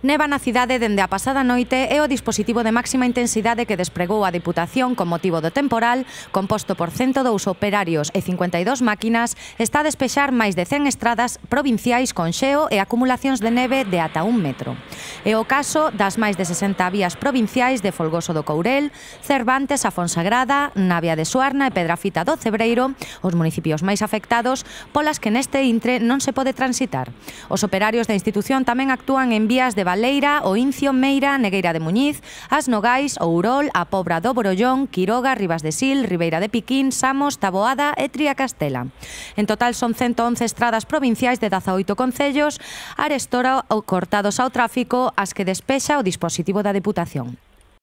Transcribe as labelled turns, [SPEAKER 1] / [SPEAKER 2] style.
[SPEAKER 1] Neva na cidade dende a pasada noite é o dispositivo de máxima intensidade que despregou a Diputación con motivo do temporal, composto por 102 operarios e 52 máquinas, está a despexar máis de 100 estradas provinciais con xeo e acumulacións de neve de ata un metro. É o caso das máis de 60 vías provinciais de Folgoso do Courel, Cervantes a Fonsagrada, Navia de Suarna e Pedrafita do Cebreiro, os municipios máis afectados, polas que neste intre non se pode transitar. Os operarios da institución tamén actúan en vías de Valeira, o Incio, Meira, Negueira de Muñiz, As Nogais, Ourol, a Pobra do Borollón, Quiroga, Rivas de Sil, Ribeira de Piquín, Samos, Taboada e Tria Castela. En total son 111 estradas provinciais de 18 concellos, arestora ou cortados ao tráfico as que despexa o dispositivo da Deputación.